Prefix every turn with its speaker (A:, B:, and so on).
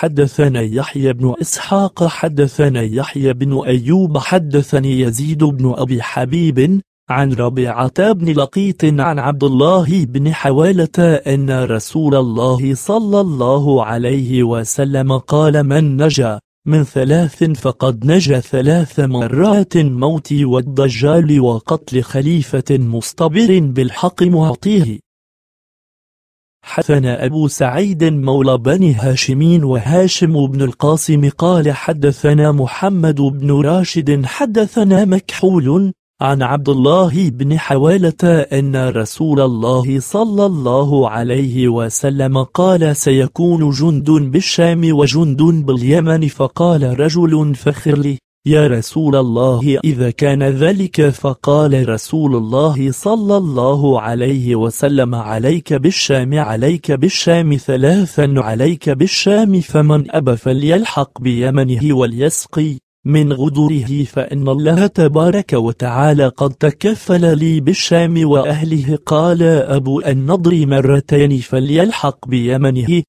A: حدثنا يحيى بن إسحاق حدثنا يحيى بن أيوب حدثني يزيد بن أبي حبيب عن ربيعة بن لقيط عن عبد الله بن حوالة أن رسول الله صلى الله عليه وسلم قال من نجا من ثلاث فقد نجا ثلاث مرات موت والدجال وقتل خليفة مصطبر بالحق معطيه حدثنا أبو سعيد مولى بني هاشمين وهاشم بن القاسم قال حدثنا محمد بن راشد حدثنا مكحول عن عبد الله بن حوالة أن رسول الله صلى الله عليه وسلم قال سيكون جند بالشام وجند باليمن فقال رجل فخر لي يا رسول الله إذا كان ذلك فقال رسول الله صلى الله عليه وسلم عليك بالشام عليك بالشام ثلاثا عليك بالشام فمن أبى فليلحق بيمنه وليسقي من غدره فإن الله تبارك وتعالى قد تكفل لي بالشام وأهله قال أبو النضر مرتين فليلحق بيمنه